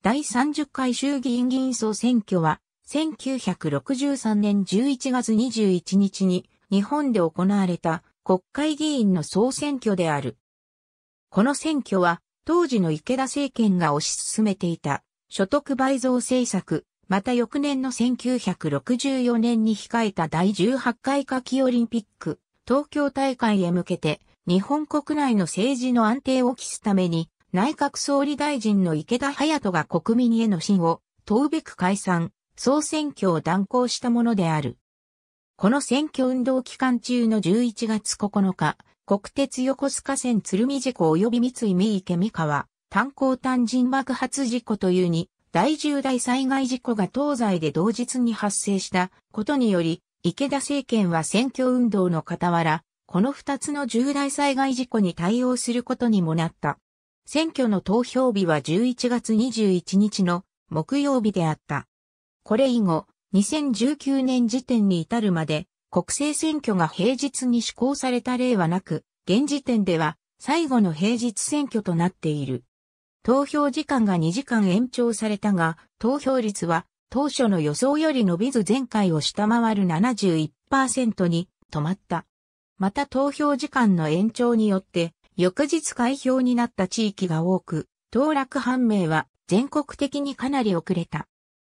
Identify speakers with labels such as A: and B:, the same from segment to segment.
A: 第30回衆議院議員総選挙は、1963年11月21日に日本で行われた国会議員の総選挙である。この選挙は、当時の池田政権が推し進めていた所得倍増政策、また翌年の1964年に控えた第18回夏季オリンピック、東京大会へ向けて、日本国内の政治の安定を期すために、内閣総理大臣の池田隼人が国民への信を問うべく解散、総選挙を断行したものである。この選挙運動期間中の11月9日、国鉄横須賀線鶴見事故及び三井三池三河、炭鉱炭人爆発事故というに、第10代災害事故が東西で同日に発生したことにより、池田政権は選挙運動の傍ら、この二つの重大災害事故に対応することにもなった。選挙の投票日は11月21日の木曜日であった。これ以後、2019年時点に至るまで、国政選挙が平日に施行された例はなく、現時点では最後の平日選挙となっている。投票時間が2時間延長されたが、投票率は当初の予想より伸びず前回を下回る71%に止まった。また投票時間の延長によって翌日開票になった地域が多く、当落判明は全国的にかなり遅れた。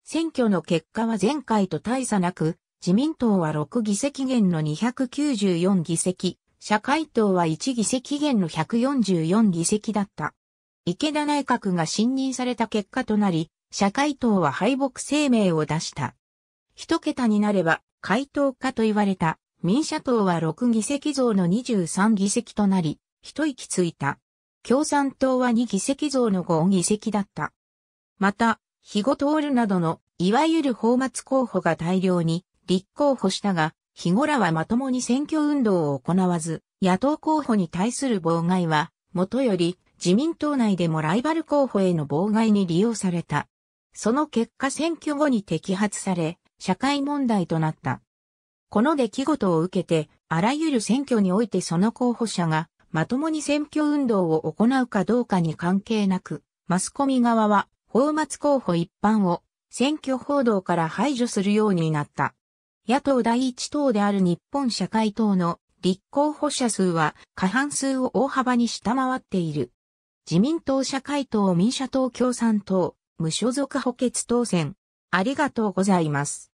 A: 選挙の結果は前回と大差なく、自民党は6議席減の294議席、社会党は1議席減の144議席だった。池田内閣が信任された結果となり、社会党は敗北声明を出した。一桁になれば、回答かと言われた、民社党は6議席増の23議席となり、一息ついた。共産党は2議席増の5議席だった。また、日後通るなどの、いわゆる放末候補が大量に立候補したが、日後らはまともに選挙運動を行わず、野党候補に対する妨害は、もとより自民党内でもライバル候補への妨害に利用された。その結果選挙後に摘発され、社会問題となった。この出来事を受けて、あらゆる選挙においてその候補者がまともに選挙運動を行うかどうかに関係なく、マスコミ側は、泡沫候補一般を選挙報道から排除するようになった。野党第一党である日本社会党の立候補者数は過半数を大幅に下回っている。自民党社会党民社党共産党無所属補欠当選。ありがとうございます。